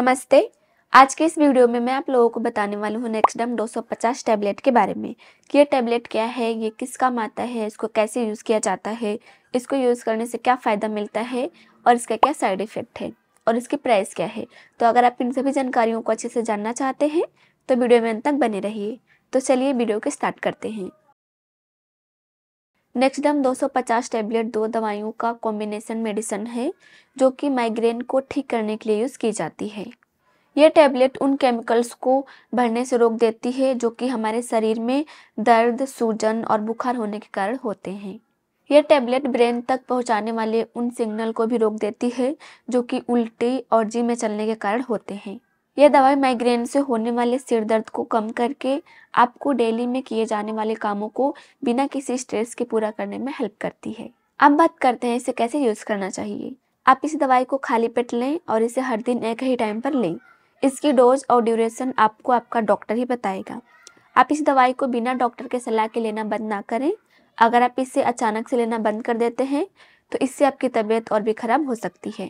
नमस्ते आज के इस वीडियो में मैं आप लोगों को बताने वाली हूँ नेक्स्टम 250 टैबलेट के बारे में कि ये टैबलेट क्या है ये किस काम आता है इसको कैसे यूज़ किया जाता है इसको यूज़ करने से क्या फ़ायदा मिलता है और इसका क्या साइड इफ़ेक्ट है और इसकी प्राइस क्या है तो अगर आप इन सभी जानकारियों को अच्छे से जानना चाहते हैं तो वीडियो में अंत तक बने रहिए तो चलिए वीडियो को स्टार्ट करते हैं नेक्स्ट हम 250 टैबलेट दो दवाइयों का कॉम्बिनेशन मेडिसन है जो कि माइग्रेन को ठीक करने के लिए यूज़ की जाती है यह टैबलेट उन केमिकल्स को भरने से रोक देती है जो कि हमारे शरीर में दर्द सूजन और बुखार होने के कारण होते हैं यह टैबलेट ब्रेन तक पहुंचाने वाले उन सिग्नल को भी रोक देती है जो कि उल्टी और जी में चलने के कारण होते हैं यह दवाई माइग्रेन से होने वाले सिर दर्द को कम करके आपको डेली में किए जाने वाले कामों को बिना किसी स्ट्रेस के पूरा करने में हेल्प करती है अब बात करते हैं इसे कैसे यूज़ करना चाहिए आप इस दवाई को खाली पेट लें और इसे हर दिन एक ही टाइम पर लें इसकी डोज और ड्यूरेशन आपको आपका डॉक्टर ही बताएगा आप इस दवाई को बिना डॉक्टर के सलाह के लेना बंद ना करें अगर आप इसे अचानक से लेना बंद कर देते हैं तो इससे आपकी तबीयत और भी खराब हो सकती है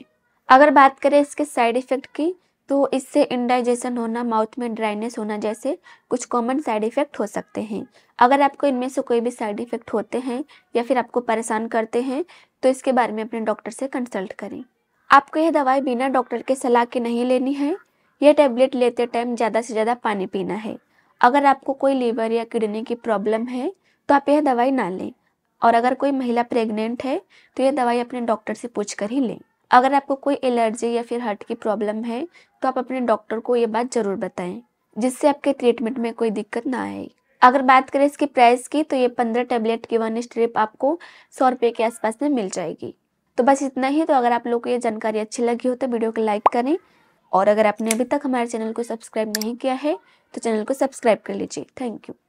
अगर बात करें इसके साइड इफ़ेक्ट की तो इससे इंडाइजेशन होना माउथ में ड्राइनेस होना जैसे कुछ कॉमन साइड इफ़ेक्ट हो सकते हैं अगर आपको इनमें से कोई भी साइड इफ़ेक्ट होते हैं या फिर आपको परेशान करते हैं तो इसके बारे में अपने डॉक्टर से कंसल्ट करें आपको यह दवाई बिना डॉक्टर के सलाह के नहीं लेनी है यह टेबलेट लेते टाइम ज़्यादा से ज़्यादा पानी पीना है अगर आपको कोई लीवर या किडनी की प्रॉब्लम है तो आप यह दवाई ना लें और अगर कोई महिला प्रेग्नेंट है तो यह दवाई अपने डॉक्टर से पूछ कर ही लें अगर आपको कोई एलर्जी या फिर हार्ट की प्रॉब्लम है तो आप अपने डॉक्टर को ये बात ज़रूर बताएं जिससे आपके ट्रीटमेंट में कोई दिक्कत ना आए अगर बात करें इसकी प्राइस की तो ये पंद्रह टेबलेट की वन स्ट्रिप आपको सौ रुपये के आसपास में मिल जाएगी तो बस इतना ही तो अगर आप लोग को ये जानकारी अच्छी लगी हो तो वीडियो को लाइक करें और अगर आपने अभी तक हमारे चैनल को सब्सक्राइब नहीं किया है तो चैनल को सब्सक्राइब कर लीजिए थैंक यू